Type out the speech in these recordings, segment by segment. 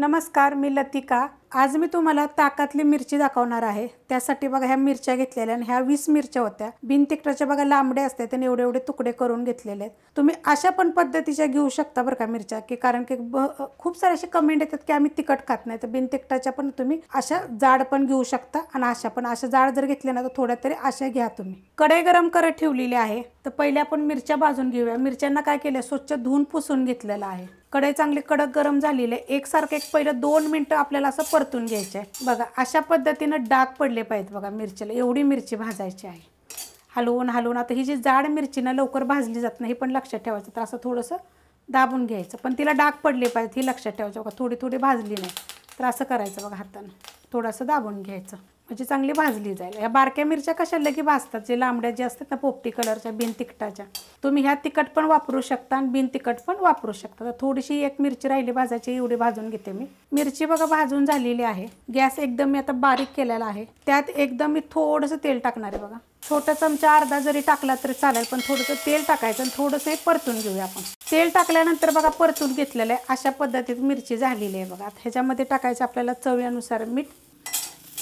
नमस्कार मी लतिका आज मी तुम्हाला ताकातली मिरची दाखवणार आहे त्यासाठी बघा ह्या मिरच्या घेतलेल्या आणि ह्या वीस मिरच्या होत्या बिनतिकटाच्या बघा लांबडे असते त्याने एवढे एवढे तुकडे करून घेतलेले आहेत तुम्ही अशा पण पद्धतीच्या घेऊ शकता बरं का मिरच्या की कारण की खूप सारे असे कमेंट येतात की आम्ही तिखट खात नाही तर बिनतिकटाच्या पण तुम्ही अशा जाड पण घेऊ शकता आणि अशा पण अशा जाड जर घेतल्या ना तर थोड्या तरी अशा घ्या तुम्ही कढई गरम करत ठेवलेली आहे तर पहिले आपण मिरच्या भाजून घेऊया मिरच्यांना काय केलं स्वच्छ धुवून पुसून घेतलेलं आहे कढई चांगली कडक गरम झालेली आहे एकसारखं एक पहिलं दोन मिनटं आपल्याला असं परतून घ्यायचे आहे बघा अशा पद्धतीनं डाग पडले पाहिजेत बघा मिरचीला एवढी मिरची भाजायची आहे हलवून हलवून आता ही जी जाड मिरची ना लवकर भाजली जात नाही हे पण लक्षात ठेवायचं तर असं थोडंसं दाबून घ्यायचं पण तिला डाग पडले पाहिजेत ही लक्षात ठेवायचं बघा थोडी थोडी भाजली नाही तर असं करायचं बघा हातानं थोडंसं दाबून घ्यायचं म्हणजे चांगली भाजली जाईल ह्या बारक्या मिरच्या कशा लगे भाजतात जे लांबड्या जे असतात ना पोपटी कलरच्या बिन तिखटाच्या तुम्ही ह्या तिखट पण वापरू शकता आणि बिन तिखट पण वापरू शकता तर थोडीशी एक मिरची राहिली भाजायची एवढी भाजून घेते मी मिरची बघा भाजून झालेली आहे गॅस एकदम मी आता बारीक केलेला आहे त्यात एकदम मी थोडंसं तेल टाकणार आहे बघा छोटा चमचा अर्धा जरी टाकला तरी चालेल पण थोडंसं तेल टाकायचं आणि थोडंसं हे परतून घेऊया आपण तेल टाकल्यानंतर बघा परतून घेतलेलं आहे अशा पद्धतीत मिरची झालेली आहे बघा ह्याच्यामध्ये टाकायचं आपल्याला चवीनुसार मीठ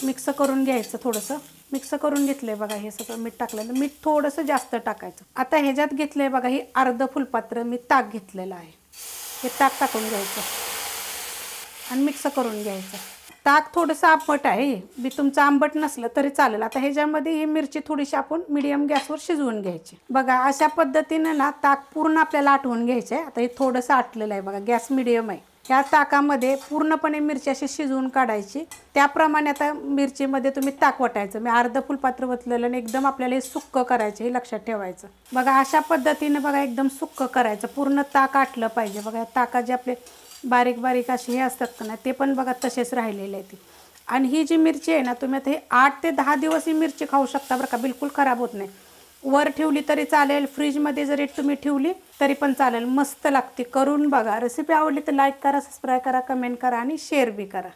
मिक्स करून घ्यायचं थोडंसं मिक्स करून घेतलं आहे बघा हे सगळं मीठ टाकलेलं मीठ थोडंसं जास्त टाकायचं आता ह्याच्यात घेतलं आहे बघा ही अर्ध फुलपात्र मी ताक घेतलेलं आहे हे ताक टाकून घ्यायचं आणि मिक्स करून घ्यायचं ताक थोडंसं आंबट आहे मी तुमचं आंबट नसलं तरी चालेल आता ह्याच्यामध्ये ही मिरची थोडीशी आपण मिडियम गॅसवर शिजवून घ्यायची बघा अशा पद्धतीनं ना ताक पूर्ण आपल्याला आटवून घ्यायचं आहे आता हे थोडंसं आटलेलं आहे बघा गॅस मिडियम आहे या ताकामध्ये पूर्णपणे मिरची अशी शिजवून काढायची त्याप्रमाणे आता मिरचीमध्ये तुम्ही ताक वटायचं मी अर्ध फुलपात्र वतलेलं आणि एकदम आपल्याला हे सुक्क करायचं हे लक्षात ठेवायचं बघा अशा पद्धतीने बघा एकदम सुक्क करायचं पूर्ण ताक आटलं पाहिजे बघा ताका जे आपले बारीक बारीक असे हे असतात का नाही ते पण बघा तसेच राहिलेले आहेत आणि ही जी मिरची आहे ना तुम्ही आता हे आठ ते दहा दिवस ही मिरची खाऊ शकता बरं का बिलकुल खराब होत नाही वर ठेवली तरी चालेल फ्रीजमध्ये जरी तुम्ही ठेवली तरी पण चालेल मस्त लागते करून बघा रेसिपी आवडली तर लाईक करा सबस्क्राईब करा कमेंट करा आणि शेअर बी करा